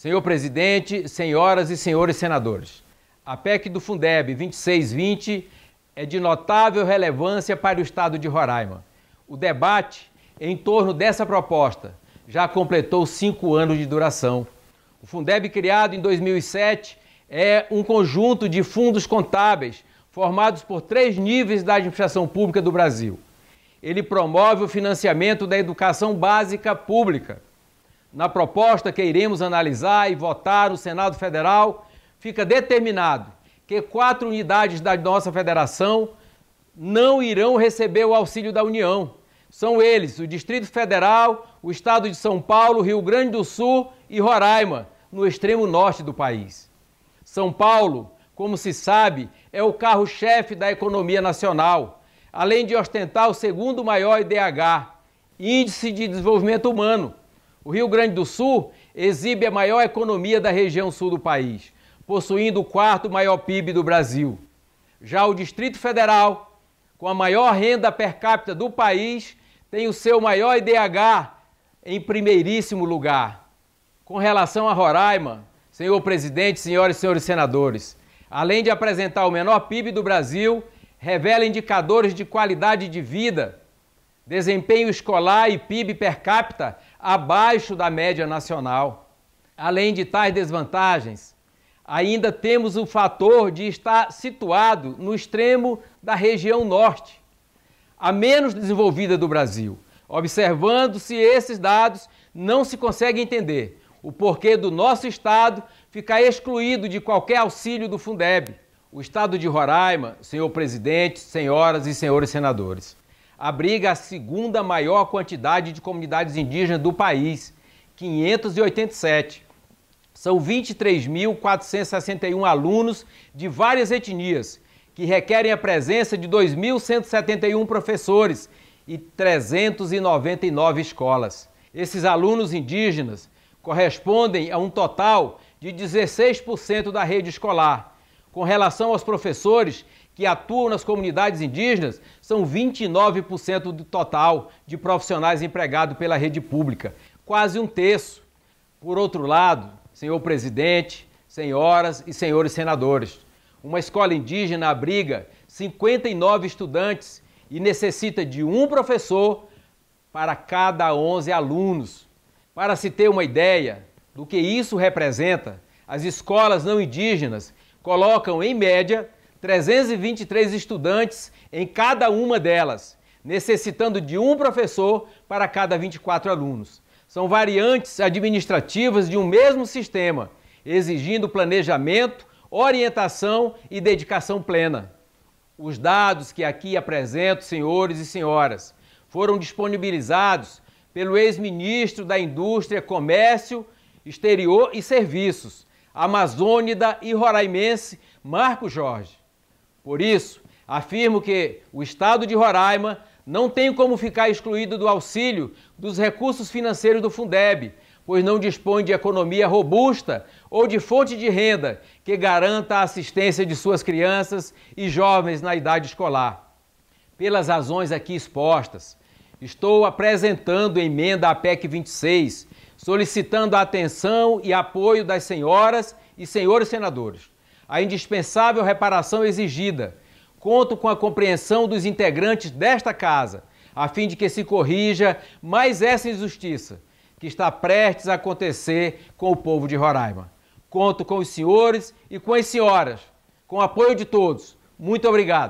Senhor presidente, senhoras e senhores senadores, a PEC do Fundeb 2620 é de notável relevância para o estado de Roraima. O debate em torno dessa proposta já completou cinco anos de duração. O Fundeb, criado em 2007, é um conjunto de fundos contábeis formados por três níveis da administração pública do Brasil. Ele promove o financiamento da educação básica pública na proposta que iremos analisar e votar no Senado Federal, fica determinado que quatro unidades da nossa federação não irão receber o auxílio da União. São eles o Distrito Federal, o Estado de São Paulo, Rio Grande do Sul e Roraima, no extremo norte do país. São Paulo, como se sabe, é o carro-chefe da economia nacional, além de ostentar o segundo maior IDH, Índice de Desenvolvimento Humano, o Rio Grande do Sul exibe a maior economia da região sul do país, possuindo o quarto maior PIB do Brasil. Já o Distrito Federal, com a maior renda per capita do país, tem o seu maior IDH em primeiríssimo lugar. Com relação a Roraima, senhor presidente, senhoras e senhores senadores, além de apresentar o menor PIB do Brasil, revela indicadores de qualidade de vida, desempenho escolar e PIB per capita abaixo da média nacional. Além de tais desvantagens, ainda temos o fator de estar situado no extremo da região norte, a menos desenvolvida do Brasil. Observando-se esses dados, não se consegue entender o porquê do nosso Estado ficar excluído de qualquer auxílio do Fundeb. O Estado de Roraima, senhor presidente, senhoras e senhores senadores abriga a segunda maior quantidade de comunidades indígenas do país, 587. São 23.461 alunos de várias etnias, que requerem a presença de 2.171 professores e 399 escolas. Esses alunos indígenas correspondem a um total de 16% da rede escolar com relação aos professores que atuam nas comunidades indígenas, são 29% do total de profissionais empregados pela rede pública, quase um terço. Por outro lado, senhor presidente, senhoras e senhores senadores, uma escola indígena abriga 59 estudantes e necessita de um professor para cada 11 alunos. Para se ter uma ideia do que isso representa, as escolas não indígenas colocam, em média, 323 estudantes em cada uma delas, necessitando de um professor para cada 24 alunos. São variantes administrativas de um mesmo sistema, exigindo planejamento, orientação e dedicação plena. Os dados que aqui apresento, senhores e senhoras, foram disponibilizados pelo ex-ministro da Indústria, Comércio, Exterior e Serviços, amazônida e roraimense Marco Jorge. Por isso, afirmo que o Estado de Roraima não tem como ficar excluído do auxílio dos recursos financeiros do Fundeb, pois não dispõe de economia robusta ou de fonte de renda que garanta a assistência de suas crianças e jovens na idade escolar. Pelas razões aqui expostas, estou apresentando emenda à PEC 26, solicitando a atenção e apoio das senhoras e senhores senadores. A indispensável reparação exigida. Conto com a compreensão dos integrantes desta casa, a fim de que se corrija mais essa injustiça que está prestes a acontecer com o povo de Roraima. Conto com os senhores e com as senhoras, com o apoio de todos. Muito obrigado.